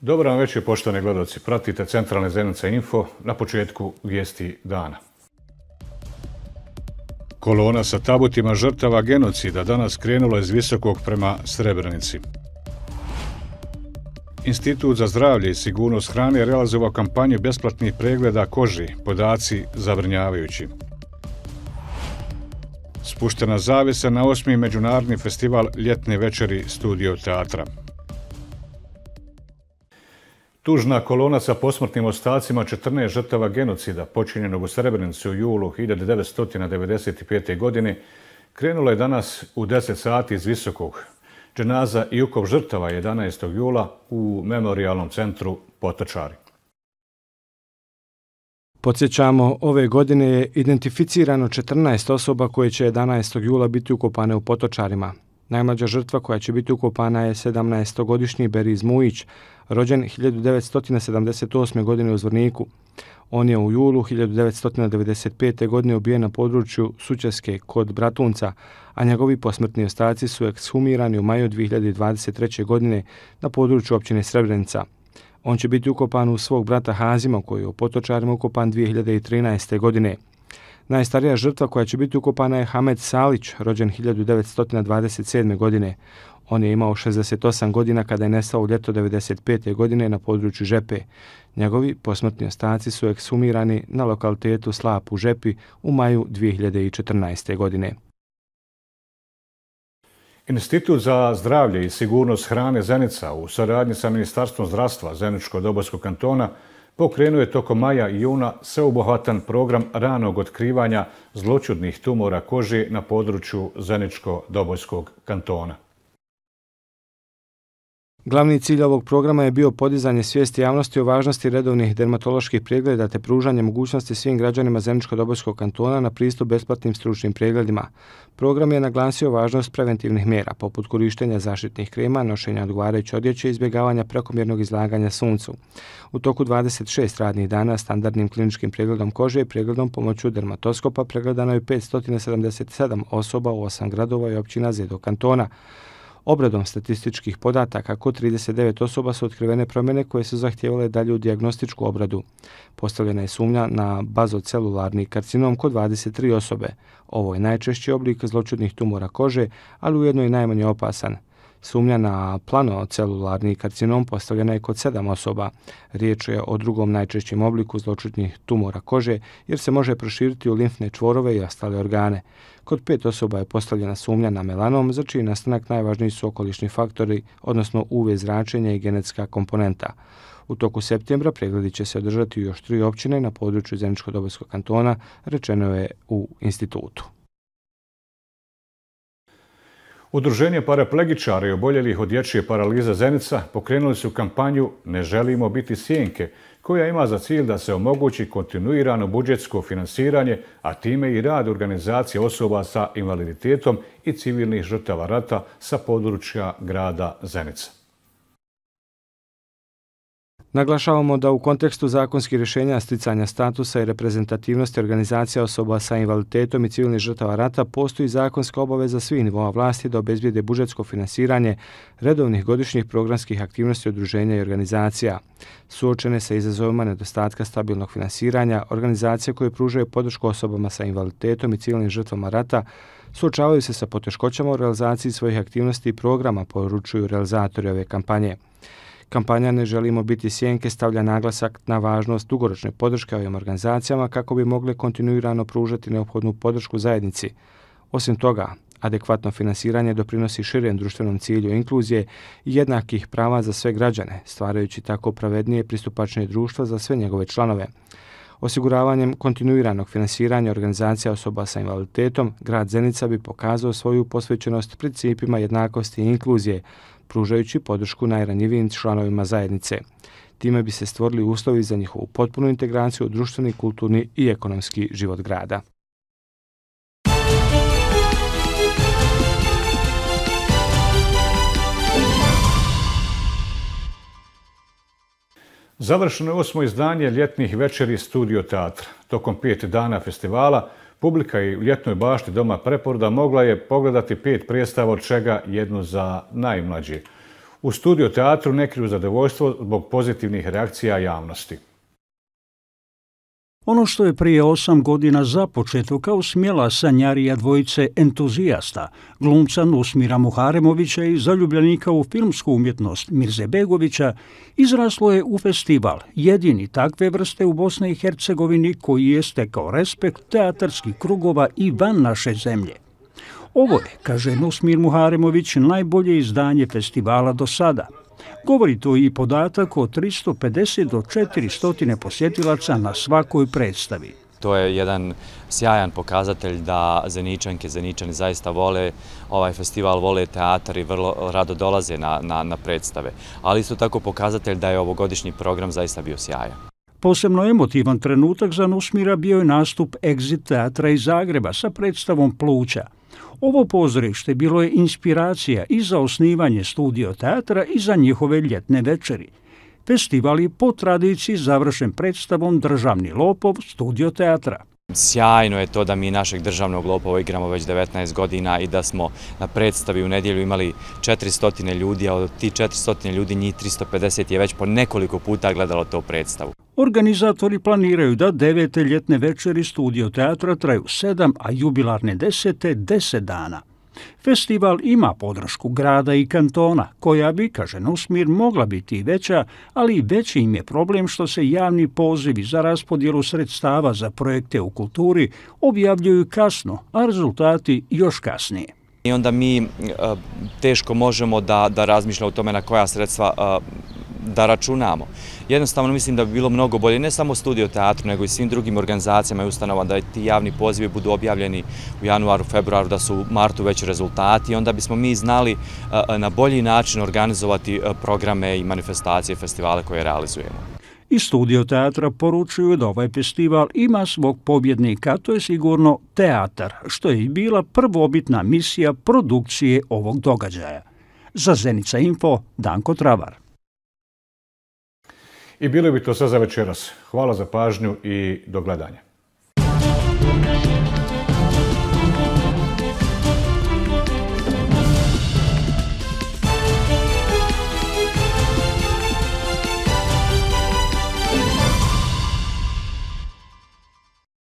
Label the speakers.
Speaker 1: Dobro vam večer, poštovane gledalci. Pratite centralne zemljice Info na početku vijesti dana. Kolona sa tabutima žrtava genocida danas krenula iz Visokog prema Srebrnici. Institut za zdravlje i sigurnost hrane realizovao kampanju besplatnih pregleda koži, podaci zavrnjavajući. Spuštena zavisa na osmi međunarodni festival Ljetne večeri Studio teatra. Tužna kolona sa posmrtnim ostacima 14 žrtava genocida počinjenog u Srebrenicu u julu 1995. godine krenula je danas u 10 sati iz Visokog. Čenaza i ukov žrtava 11. jula u memorialnom centru
Speaker 2: Potočari. Podsjećamo, ove godine je identificirano 14 osoba koje će 11. jula biti ukopane u Potočarima. Najmlađa žrtva koja će biti ukopana je 17-godišnji Beriz Mujić, rođen 1978. godine u Zvorniku. On je u julu 1995. godine ubijen na području Sućaske kod Bratunca, a njegovi posmrtni ostaci su ekshumirani u maju 2023. godine na području općine Srebrenica. On će biti ukopan u svog brata Hazima koji je u potočarima ukopan 2013. godine. Najstarija žrtva koja će biti ukopana je Hamed Salić, rođen 1927. godine. On je imao 68 godina kada je nestao u ljeto 1995. godine na području Žepe. Njegovi posmrtni ostaci su eksumirani na lokalitetu Slap u Žepi u maju 2014. godine. Institut
Speaker 1: za zdravlje i sigurnost hrane Zenica u saradnji sa Ministarstvom zdravstva Zeničko-Dobosko kantona – pokrenuo je tokom maja i juna seobuhvatan program ranog otkrivanja zločudnih tumora kože na području zaničko dobojskog kantona.
Speaker 2: Glavni cilj ovog programa je bio podizanje svijesti javnosti o važnosti redovnih dermatoloških pregleda te pružanje mogućnosti svim građanima Zemljičko-Dobojskog kantona na pristup besplatnim stručnim pregledima. Program je naglasio važnost preventivnih mjera, poput korištenja zaštitnih krema, nošenja odgovarajuće odjeće i izbjegavanja prekomjernog izlaganja suncu. U toku 26 radnih dana standardnim kliničkim pregledom kože i pregledom pomoću dermatoskopa pregledano je 577 osoba u 8 gradova i općina Zedo kantona. Obradom statističkih podataka kod 39 osoba su otkrivene promjene koje su zahtjevale dalje u diagnostičku obradu. Postavljena je sumnja na bazocelularni karcinom kod 23 osobe. Ovo je najčešći oblik zločudnih tumora kože, ali ujedno i najmanje opasan. Sumnja na celularni karcinom postavljena je kod sedam osoba. Riječ je o drugom najčešćem obliku zločutnih tumora kože jer se može proširiti u limfne čvorove i ostale organe. Kod pet osoba je postavljena sumnja na melanom, za čiji nastanak najvažniji su okolišni faktori, odnosno UV zračenje i genetska komponenta. U toku septembra pregledi će se održati još tri općine na području Zeničko-Dobojskog kantona, rečeno je u institutu.
Speaker 1: Udruženje paraplegičara i oboljelih od dječje paralize Zenica pokrenuli su kampanju Ne želimo biti sjenke, koja ima za cilj da se omogući kontinuirano budžetsko finansiranje, a time i rad organizacije osoba sa invaliditetom i civilnih žrtava rata sa područja grada Zenica.
Speaker 2: Naglašavamo da u kontekstu zakonskih rješenja sticanja statusa i reprezentativnosti organizacija osoba sa invaliditetom i civilnih žrtava rata postoji zakonska obaveza svih nivova vlasti da obezbijede budžetsko finansiranje redovnih godišnjih programskih aktivnosti odruženja i organizacija. Suočene sa izazovima nedostatka stabilnog finansiranja, organizacije koje pružaju podršku osobama sa invaliditetom i civilnim žrtvama rata suočavaju se sa poteškoćama u realizaciji svojih aktivnosti i programa, poručuju realizatori ove kampanje. Kampanja Ne želimo biti sjenke stavlja naglasak na važnost dugoročne podrške ovim organizacijama kako bi mogle kontinuirano pružati neophodnu podršku zajednici. Osim toga, adekvatno finansiranje doprinosi širen društvenom cilju inkluzije i jednakih prava za sve građane, stvarajući tako pravednije pristupačne društva za sve njegove članove. Osiguravanjem kontinuiranog finansiranja organizacija osoba sa invaliditetom, grad Zenica bi pokazao svoju posvećenost principima jednakosti i inkluzije, pružajući podršku najranjivijim članovima zajednice. Time bi se stvorili uslovi za njihovu potpunu integraciju u društveni, kulturni i ekonomski život grada.
Speaker 1: Završeno je osmo izdanje ljetnih večeri Studio Teatra. Tokom pet dana festivala, publika i u ljetnoj bašti Doma Preporda mogla je pogledati pet predstava, od čega jednu za najmlađi. U Studio Teatru nekriju zadovoljstvo zbog pozitivnih reakcija javnosti.
Speaker 3: Ono što je prije osam godina započeto kao smjela sanjarija dvojice entuzijasta, glumca Nusmira Muharemovića i zaljubljenika u filmsku umjetnost Mirze Begovića, izraslo je u festival, jedini takve vrste u Bosni i Hercegovini koji je stekao respekt teatarskih krugova i van naše zemlje. Ovo je, kaže Nusmir Muharemović, najbolje izdanje festivala do sada – Govori to i podatak o 350 do 400 posjetilaca na svakoj predstavi.
Speaker 4: To je jedan sjajan pokazatelj da zeničanke, zeničani zaista vole ovaj festival, vole teatar i vrlo rado dolaze na predstave. Ali isto tako pokazatelj da je ovogodišnji program zaista bio sjajan.
Speaker 3: Posebno emotivan trenutak za Nusmira bio je nastup Exit teatra iz Zagreba sa predstavom Pluća. Ovo pozorište bilo je inspiracija i za osnivanje studio teatra i za njihove ljetne večeri. Festival je po tradiciji završen predstavom Državni lopov studio teatra.
Speaker 4: Sjajno je to da mi našeg državnog lopova igramo već 19 godina i da smo na predstavi u nedjelju imali 400 ljudi, a od ti 400 ljudi njih 350 je već po nekoliko puta gledalo to predstavu.
Speaker 3: Organizatori planiraju da devete ljetne večeri studio teatra traju sedam, a jubilarne desete deset dana. Festival ima podršku grada i kantona, koja bi, kaže Nusmir, mogla biti i veća, ali veći im je problem što se javni pozivi za raspodjelu sredstava za projekte u kulturi
Speaker 4: objavljuju kasno, a rezultati još kasnije. I onda mi e, teško možemo da razmišljamo o tome na koja sredstva e, da računamo jednostavno mislim da bi bilo mnogo bolje, ne samo studio teatru, nego i svim drugim organizacijama i ustanovama, da ti javni pozivi budu objavljeni u januaru, februaru, da su u martu već rezultati, onda bismo mi znali e, e, na bolji način organizovati e, programe i manifestacije festivale koje realizujemo.
Speaker 3: I studio teatra poručuju da ovaj festival ima svog pobjednika, to je sigurno teatar, što je i bila prvobitna misija produkcije ovog događaja.
Speaker 1: Za Zenica Info, Danko Travar. I bilo bi to sve za večeras. Hvala za pažnju i do gledanja.